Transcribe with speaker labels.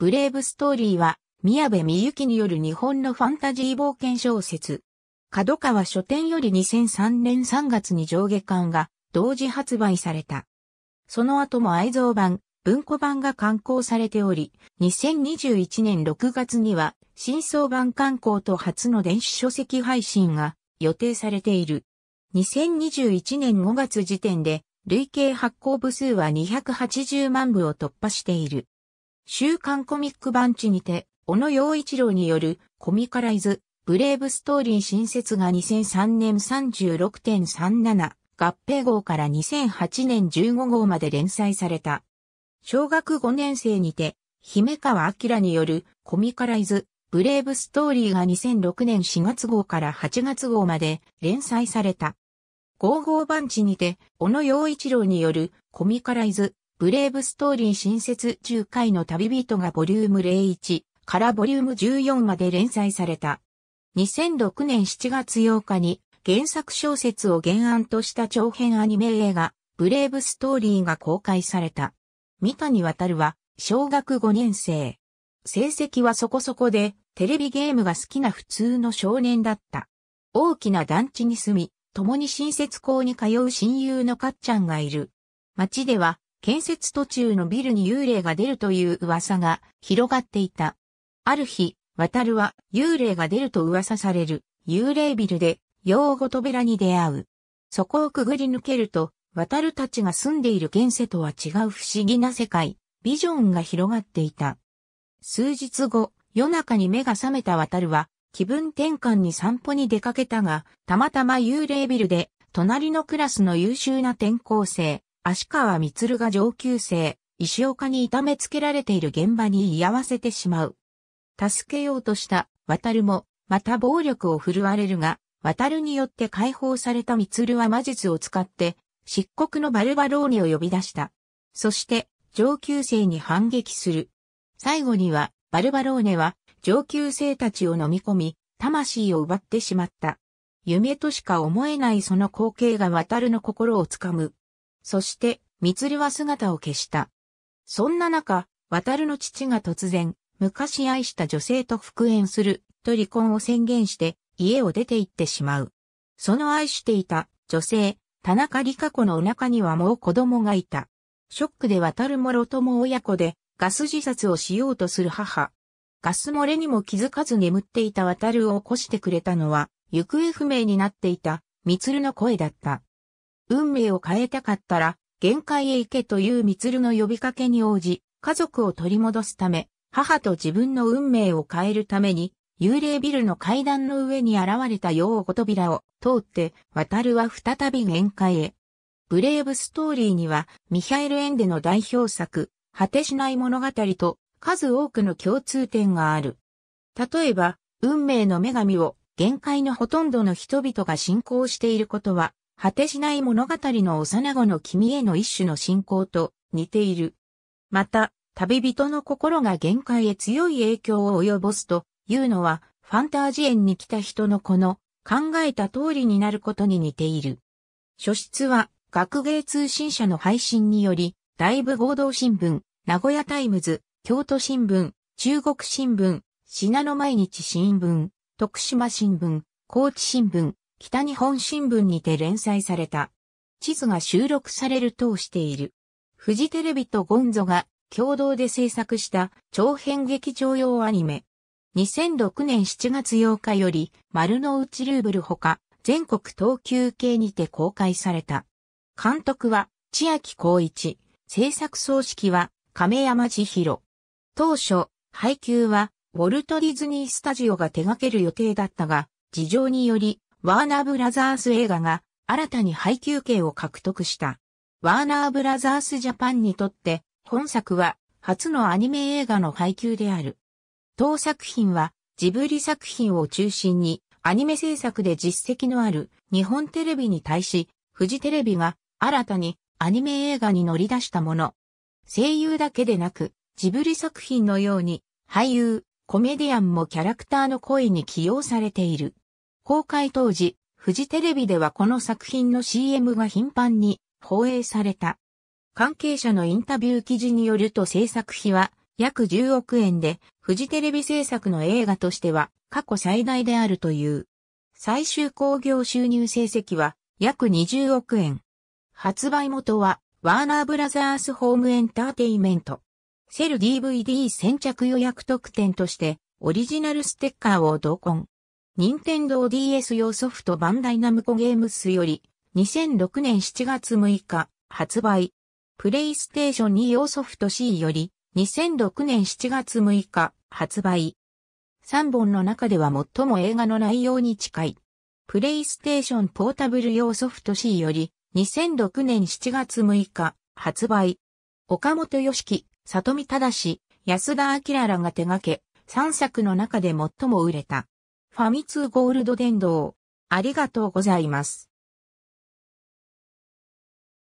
Speaker 1: ブレイブストーリーは、宮部みゆきによる日本のファンタジー冒険小説。角川書店より2003年3月に上下巻が同時発売された。その後も愛蔵版、文庫版が刊行されており、2021年6月には、新装版刊行と初の電子書籍配信が予定されている。2021年5月時点で、累計発行部数は280万部を突破している。週刊コミックバンチにて、小野洋一郎によるコミカライズ、ブレイブストーリー新設が2003年36.37合併号から2008年15号まで連載された。小学5年生にて、姫川明によるコミカライズ、ブレイブストーリーが2006年4月号から8月号まで連載された。55番地にて、小野洋一郎によるコミカライズ、ブレイブストーリー新設10回の旅人がボリューム01からボリューム14まで連載された。2006年7月8日に原作小説を原案とした長編アニメ映画、ブレイブストーリーが公開された。三谷渡は小学5年生。成績はそこそこで、テレビゲームが好きな普通の少年だった。大きな団地に住み、共に新設校に通う親友のかっちゃんがいる。街では建設途中のビルに幽霊が出るという噂が広がっていた。ある日、渡るは幽霊が出ると噂される幽霊ビルで用語扉に出会う。そこをくぐり抜けると、渡るたちが住んでいる現世とは違う不思議な世界、ビジョンが広がっていた。数日後、夜中に目が覚めた渡るは、気分転換に散歩に出かけたが、たまたま幽霊ビルで、隣のクラスの優秀な転校生、足川光が上級生、石岡に痛めつけられている現場に居合わせてしまう。助けようとした、渡るも、また暴力を振るわれるが、渡るによって解放された光は魔術を使って、漆黒のバルバローニを呼び出した。そして、上級生に反撃する。最後には、バルバローネは、上級生たちを飲み込み、魂を奪ってしまった。夢としか思えないその光景が渡るの心をつかむ。そして、みつるは姿を消した。そんな中、渡るの父が突然、昔愛した女性と復縁する、と離婚を宣言して、家を出て行ってしまう。その愛していた、女性、田中理香子のお腹にはもう子供がいた。ショックで渡るもろとも親子で、ガス自殺をしようとする母。ガス漏れにも気づかず眠っていた渡るを起こしてくれたのは、行方不明になっていた、みつるの声だった。運命を変えたかったら、限界へ行けというミツルの呼びかけに応じ、家族を取り戻すため、母と自分の運命を変えるために、幽霊ビルの階段の上に現れたよ子扉を通って、渡るは再び限界へ。ブレイブストーリーには、ミハエル・エンデの代表作、果てしない物語と数多くの共通点がある。例えば、運命の女神を限界のほとんどの人々が信仰していることは、果てしない物語の幼子の君への一種の信仰と似ている。また、旅人の心が限界へ強い影響を及ぼすというのは、ファンタージ園に来た人のこの考えた通りになることに似ている。書室は学芸通信社の配信により、大部合同新聞、名古屋タイムズ、京都新聞、中国新聞、信濃毎日新聞、徳島新聞、高知新聞、北日本新聞にて連載された。地図が収録されるとしている。フジテレビとゴンゾが共同で制作した長編劇場用アニメ。2006年7月8日より丸の内ルーブルほか全国東急系にて公開された。監督は千秋光一、制作総指揮は亀山千尋。当初、配給はウォルト・ディズニー・スタジオが手掛ける予定だったが、事情によりワーナーブラザース映画が新たに配給権を獲得した。ワーナーブラザースジャパンにとって本作は初のアニメ映画の配給である。当作品はジブリ作品を中心にアニメ制作で実績のある日本テレビに対し、フジテレビが新たにアニメ映画に乗り出したもの。声優だけでなく、ジブリ作品のように俳優、コメディアンもキャラクターの声に起用されている。公開当時、フジテレビではこの作品の CM が頻繁に放映された。関係者のインタビュー記事によると制作費は約10億円で、フジテレビ制作の映画としては過去最大であるという。最終興行収入成績は約20億円。発売元はワーナーブラザースホームエンターテイメント。セル DVD 先着予約特典としてオリジナルステッカーを同梱。任天堂 DS 用ソフトバンダイナムコゲームスより、2006年7月6日、発売。プレイステーション2用ソフト C より、2006年7月6日、発売。3本の中では最も映画の内容に近い。プレイステーションポータブル用ソフト C より、2006年7月6日、発売。岡本良樹、里見忠、安田明らが手掛け、3作の中で最も売れた。ファミ通ゴールド殿堂ありがとうございます。